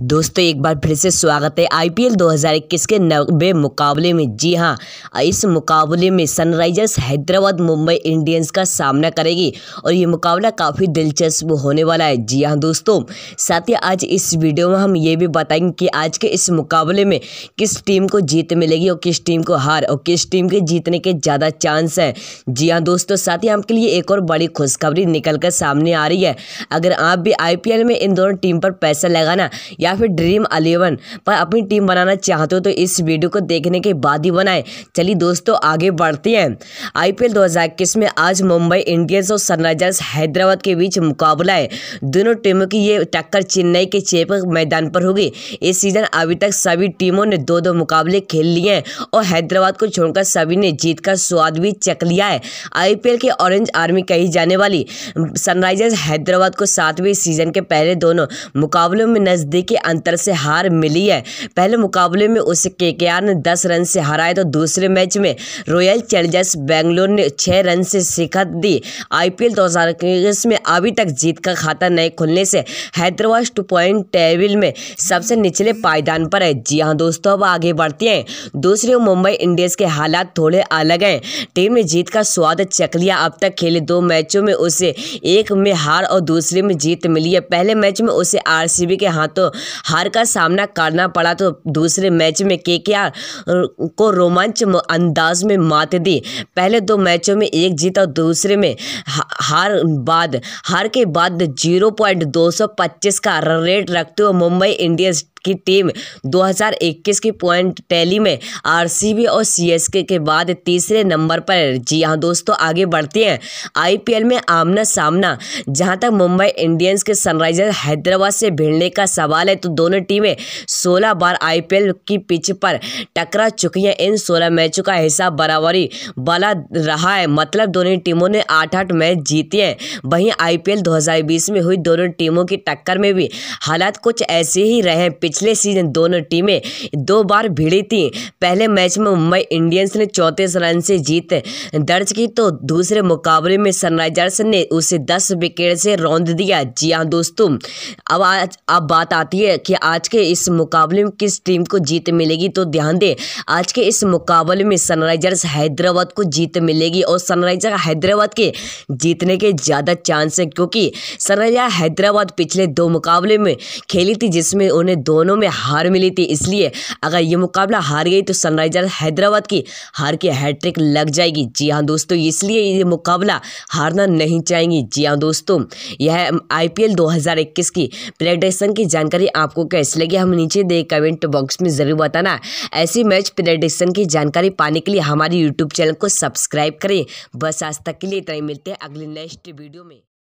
दोस्तों एक बार फिर से स्वागत है आईपीएल 2021 के नब्बे मुकाबले में जी हां इस मुकाबले में सनराइजर्स हैदराबाद मुंबई इंडियंस का सामना करेगी और ये मुकाबला काफ़ी दिलचस्प होने वाला है जी हां दोस्तों साथ ही आज इस वीडियो में हम ये भी बताएंगे कि आज के इस मुकाबले में किस टीम को जीत मिलेगी और किस टीम को हार और किस टीम के जीतने के ज़्यादा चांस हैं जी हाँ दोस्तों साथ ही आपके लिए एक और बड़ी खुशखबरी निकल कर सामने आ रही है अगर आप भी आई में इन दोनों टीम पर पैसा लगाना या फिर ड्रीम अलेवन पर अपनी टीम बनाना चाहते हो तो इस वीडियो को देखने के बाद ही बनाए चलिए दोस्तों आगे बढ़ते हैं आईपीएल 2021 में आज मुंबई इंडियंस और सनराइजर्स हैदराबाद के बीच मुकाबला है दोनों टीमों की ये टक्कर चेन्नई के चेपक मैदान पर होगी इस सीज़न अभी तक सभी टीमों ने दो दो मुकाबले खेल लिए हैं और हैदराबाद को छोड़कर सभी ने जीत का स्वाद भी चक लिया है आईपीएल के ऑरेंज आर्मी कही जाने वाली सनराइजर्स हैदराबाद को सातवें सीजन के पहले दोनों मुकाबलों में नज़दीकी के अंतर से हार मिली है पहले मुकाबले में उसे केकेआर ने दस रन से हराया तो दूसरे मैच में रॉयल चैलेंजर्स बेंगलोर ने छः रन से शिकत दी आईपीएल पी में अभी तक जीत का खाता नहीं खुलने से हैदराबाद टू पॉइंट टेबल में सबसे निचले पायदान पर है जी हाँ दोस्तों अब आगे बढ़ते हैं दूसरे मुंबई इंडियंस के हालात थोड़े अलग हैं टीम ने जीत का स्वाद चख लिया अब तक खेले दो मैचों में उसे एक में हार और दूसरे में जीत मिली है पहले मैच में उसे आरसीबी के हाथों हार का सामना करना पड़ा तो दूसरे मैच में के को रोमांच अंदाज में मात दी पहले दो मैचों में एक जीत और दूसरे में हार बाद हार के बाद जीरो पॉइंट दो सौ पच्चीस का रेट रखते हुए मुंबई इंडियंस की टीम 2021 की पॉइंट टैली में आरसीबी और सीएसके के बाद तीसरे नंबर पर जी हाँ दोस्तों आगे बढ़ते हैं आईपीएल में आमना सामना जहां तक मुंबई इंडियंस के सनराइजर हैदराबाद से भिड़ने का सवाल है तो दोनों टीमें सोलह बार आई की पिच पर टकरा चुकी हैं इन सोलह मैचों का हिसाब बराबरी वाला रहा है मतलब दोनों टीमों ने आठ आठ मैच जीते हैं वहीं आईपीएल 2020 में हुई दोनों टीमों की टक्कर में भी हालात कुछ ऐसे ही रहे पिच पिछले सीजन दोनों टीमें दो बार भिड़ी थी पहले मैच में मुंबई इंडियंस ने चौंतीस रन से जीत दर्ज की तो दूसरे मुकाबले में सनराइजर्स ने उसे दस विकेट से रौंद दिया जी हाँ दोस्तों अब आज अब बात आती है कि आज के इस मुकाबले में किस टीम को जीत मिलेगी तो ध्यान दें आज के इस मुकाबले में सनराइजर्स हैदराबाद को जीत मिलेगी और सनराइजर हैदराबाद के जीतने के ज़्यादा चांस हैं क्योंकि सनराइजर हैदराबाद पिछले दो मुकाबले में खेली थी जिसमें उन्हें दोनों दोनों में हार मिली थी इसलिए अगर ये मुकाबला हार गई तो सनराइजर हैदराबाद की हार की हैट्रिक लग जाएगी जी हाँ दोस्तों इसलिए ये मुकाबला हारना नहीं चाहेंगी जी हाँ दोस्तों यह आईपीएल 2021 की प्रेडिक्शन की जानकारी आपको कैसे लगी हम नीचे दे कमेंट बॉक्स में ज़रूर बताना ऐसी मैच प्लेटेशन की जानकारी पाने के लिए हमारे यूट्यूब चैनल को सब्सक्राइब करें बस आज तक के लिए इतना ही मिलते हैं अगले नेक्स्ट वीडियो में